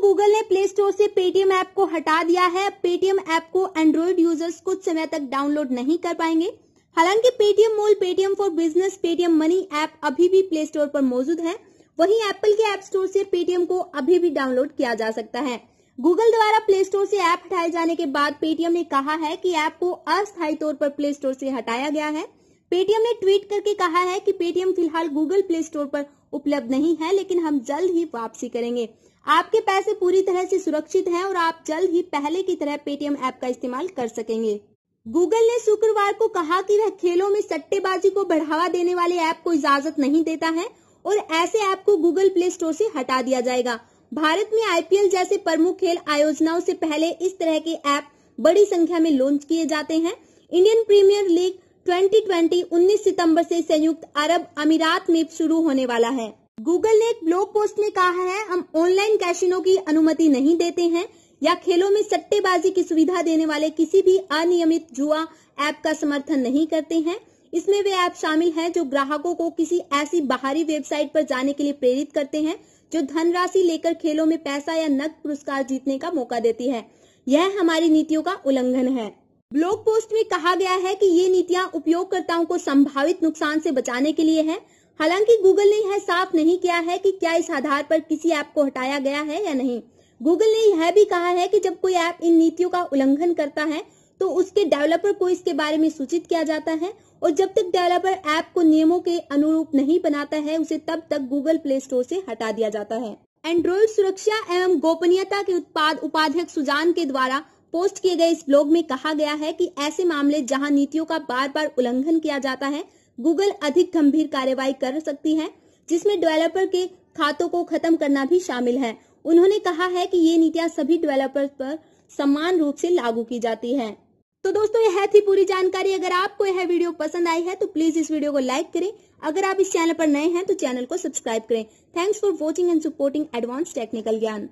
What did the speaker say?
Google ने Play Store से Paytm app को हटा दिया है पेटीएम ऐप को एंड्रॉइड यूजर्स कुछ समय तक डाउनलोड नहीं कर पाएंगे हालांकि Paytm Mall Paytm for Business Paytm Money app अभी भी प्ले स्टोर पर मौजूद है वहीं एप्पल के ऐप एप स्टोर से पेटीएम को अभी भी डाउनलोड किया जा सकता है गूगल द्वारा प्ले स्टोर से ऐप हटाए जाने के बाद पेटीएम ने कहा है कि ऐप को अस्थायी तौर पर प्ले स्टोर से हटाया गया है पेटीएम ने ट्वीट करके कहा है कि पेटीएम फिलहाल गूगल प्ले स्टोर पर उपलब्ध नहीं है लेकिन हम जल्द ही वापसी करेंगे आपके पैसे पूरी तरह से सुरक्षित हैं और आप जल्द ही पहले की तरह पेटीएम ऐप का इस्तेमाल कर सकेंगे गूगल ने शुक्रवार को कहा कि वह खेलों में सट्टेबाजी को बढ़ावा देने वाले ऐप को इजाजत नहीं देता है और ऐसे ऐप को गूगल प्ले स्टोर से हटा दिया जाएगा भारत में आईपीएल जैसे प्रमुख खेल आयोजनाओं से पहले इस तरह के ऐप बड़ी संख्या में लॉन्च किए जाते हैं इंडियन प्रीमियर लीग 2020 19 सितंबर से संयुक्त अरब अमीरात में शुरू होने वाला है गूगल ने एक ब्लॉग पोस्ट में कहा है हम ऑनलाइन कैशिनो की अनुमति नहीं देते हैं या खेलों में सट्टेबाजी की सुविधा देने वाले किसी भी अनियमित जुआ ऐप का समर्थन नहीं करते हैं इसमें वे ऐप शामिल हैं जो ग्राहकों को किसी ऐसी बाहरी वेबसाइट पर जाने के लिए प्रेरित करते हैं जो धनराशि लेकर खेलों में पैसा या नकद पुरस्कार जीतने का मौका देती है यह हमारी नीतियों का उल्लंघन है ब्लॉग पोस्ट में कहा गया है कि ये नीतियां उपयोगकर्ताओं को संभावित नुकसान से बचाने के लिए है हालांकि गूगल ने यह साफ नहीं किया है कि क्या इस आधार पर किसी ऐप को हटाया गया है या नहीं गूगल ने यह भी कहा है कि जब कोई ऐप इन नीतियों का उल्लंघन करता है तो उसके डेवलपर को इसके बारे में सूचित किया जाता है और जब तक डेवलपर ऐप को नियमों के अनुरूप नहीं बनाता है उसे तब तक गूगल प्ले स्टोर से हटा दिया जाता है एंड्रॉइड सुरक्षा एवं गोपनीयता के उत्पाद उपाध्यक्ष सुजान के द्वारा पोस्ट किए गए इस ब्लॉग में कहा गया है कि ऐसे मामले जहां नीतियों का बार बार उल्लंघन किया जाता है गूगल अधिक गंभीर कार्रवाई कर सकती है जिसमें डेवलपर के खातों को खत्म करना भी शामिल है उन्होंने कहा है कि ये नीतियां सभी डेवलपर्स पर समान रूप से लागू की जाती है तो दोस्तों यह थी पूरी जानकारी अगर आपको यह वीडियो पसंद आई है तो प्लीज इस वीडियो को लाइक करें अगर आप इस चैनल पर नए हैं तो चैनल को सब्सक्राइब करें thanks for watching and supporting advance technical ज्ञान